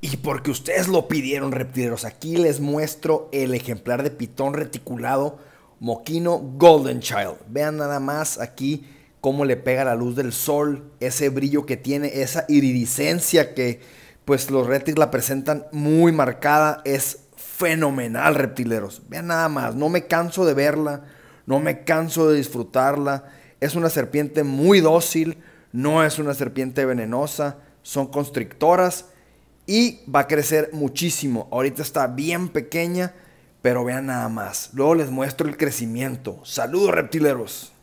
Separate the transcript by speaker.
Speaker 1: Y porque ustedes lo pidieron, reptileros, aquí les muestro el ejemplar de pitón reticulado Moquino Golden Child. Vean nada más aquí cómo le pega la luz del sol, ese brillo que tiene, esa iridiscencia que pues los retis la presentan muy marcada, es fenomenal, reptileros. Vean nada más, no me canso de verla, no me canso de disfrutarla. Es una serpiente muy dócil, no es una serpiente venenosa, son constrictoras y va a crecer muchísimo. Ahorita está bien pequeña, pero vean nada más. Luego les muestro el crecimiento. Saludos reptileros.